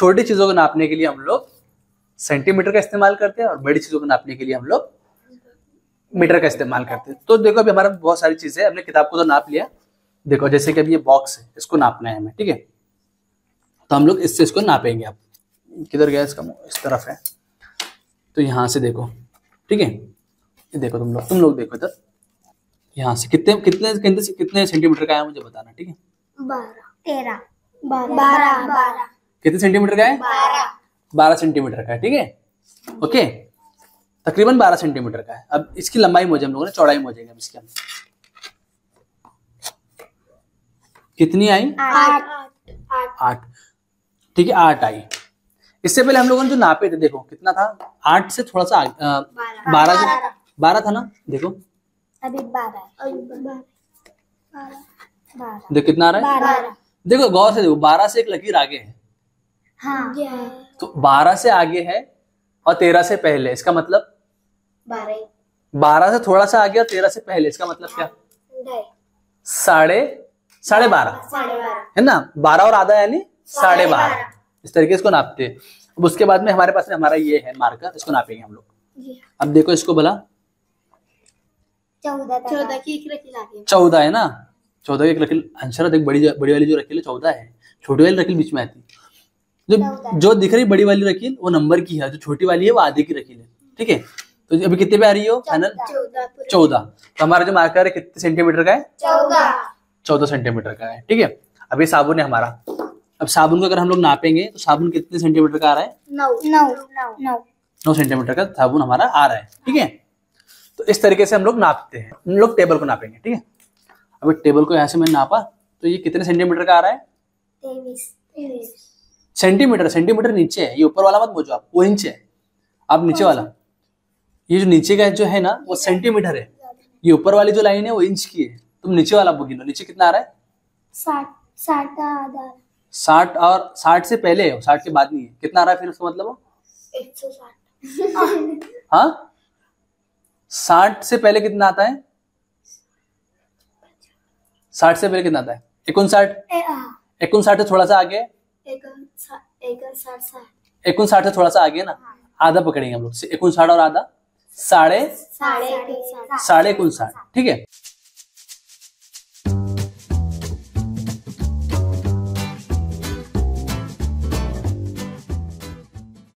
छोटी चीजों को नापने के लिए हम लोग सेंटीमीटर का इस्तेमाल करते हैं और बड़ी चीजों को नापने के लिए हम लोग मीटर का इस्तेमाल करते हैं तो देखो अभी हमारा बहुत सारी चीजें हमने किताब को तो नाप लिया देखो जैसे कि अभी ये बॉक्स है इसको नापना है हमें ठीक है तो हम लोग इससे इसको नापेंगे आप किधर गया इसका इस तरफ है तो यहाँ से देखो ठीक है ये देखो तुम लोग तुम लोग देखो इधर यहाँ से कितने कितने कितने कितने सेंटीमीटर का आया मुझे बताना ठीक है बारह तेरह बारह बारह कितने सेंटीमीटर का है बारह सेंटीमीटर का है ठीक है ओके तकरीबन बारह सेंटीमीटर का है अब इसकी लंबाई मोजे हम लोगों ने चौड़ाई मोजेंगे इसके अंदर कितनी आई आठ ठीक है आठ आई इससे पहले हम लोगों ने जो नापे थे देखो कितना था आठ से थोड़ा सा बारह से बारह था ना देखो अभी बारह देखो कितना आ रहा है देखो गौर से देखो बारह से एक लकीर आगे है हाँ। तो बारह से आगे है और तेरह से पहले इसका मतलब बारह से थोड़ा सा आगे और तेरह से पहले इसका मतलब क्या साढ़े साढ़े बारह है ना बारह और आधा यानी साढ़े बारह इस तरीके इसको नापते हैं अब उसके बाद में हमारे पास में हमारा ये है मार्कर इसको नापेंगे हम लोग अब देखो इसको बोला चौदह है ना चौदह की एक रकील अंशरत एक बड़ी बड़ी वाली जो रकील है चौदह है छोटी वाली रकील बीच में आती है जो जो दिख रही बड़ी वाली रकील वो नंबर की है जो छोटी वाली है वो आधे की रकील है ठीक है तो अभी कितने पे आ रही हो फाइनल चौदह तो हमारा जो मार्कर है कितने सेंटीमीटर का है चौदह सेंटीमीटर का है ठीक है अभी साबुन है हमारा अब साबुन को अगर हम लोग नापेंगे तो साबुन कितने सेंटीमीटर का आ रहा है नौ सेंटीमीटर का साबुन हमारा आ रहा है ठीक है तो इस तरीके से हम लोग नापते हैं हम लोग टेबल को नापेंगे ठीक है अभी टेबल को यहाँ से मैंने नापा तो ये कितने सेंटीमीटर का आ रहा है तेवीस सेंटीमीटर सेंटीमीटर नीचे है ये ऊपर वाला मत बोझो आप वो इंच है आप नीचे वाला ये जो नीचे का जो है ना वो सेंटीमीटर है ये ऊपर वाली जो लाइन है वो इंच की है तुम नीचे वाला लो नीचे कितना आ रहा है साठ और साठ से पहले है साठ के बाद नहीं है कितना आ रहा है फिर उसका मतलब हाँ साठ से पहले कितना आता है साठ से पहले कितना आता है एक साठ एक साठ से थोड़ा सा आगे एक साठ से थोड़ा सा आगे ना हाँ। आधा पकड़ेंगे हम लोग एक साठ और आधा साढ़े साढ़े साढ़े एक साठ ठीक है